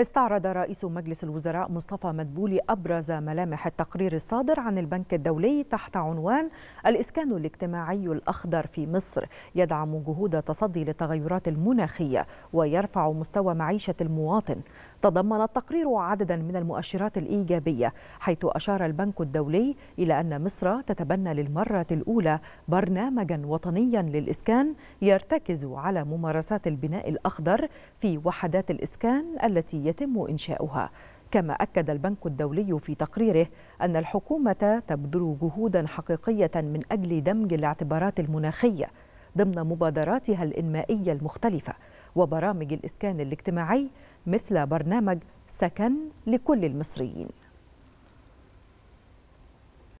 استعرض رئيس مجلس الوزراء مصطفى مدبولي أبرز ملامح التقرير الصادر عن البنك الدولي تحت عنوان الإسكان الاجتماعي الأخضر في مصر يدعم جهود تصدي للتغيرات المناخية ويرفع مستوى معيشة المواطن تضمن التقرير عددا من المؤشرات الإيجابية حيث أشار البنك الدولي إلى أن مصر تتبنى للمرة الأولى برنامجا وطنيا للإسكان يرتكز على ممارسات البناء الأخضر في وحدات الإسكان التي يتم إنشاؤها كما أكد البنك الدولي في تقريره أن الحكومة تبذل جهودا حقيقية من أجل دمج الاعتبارات المناخية ضمن مبادراتها الإنمائية المختلفة وبرامج الإسكان الاجتماعي مثل برنامج سكن لكل المصريين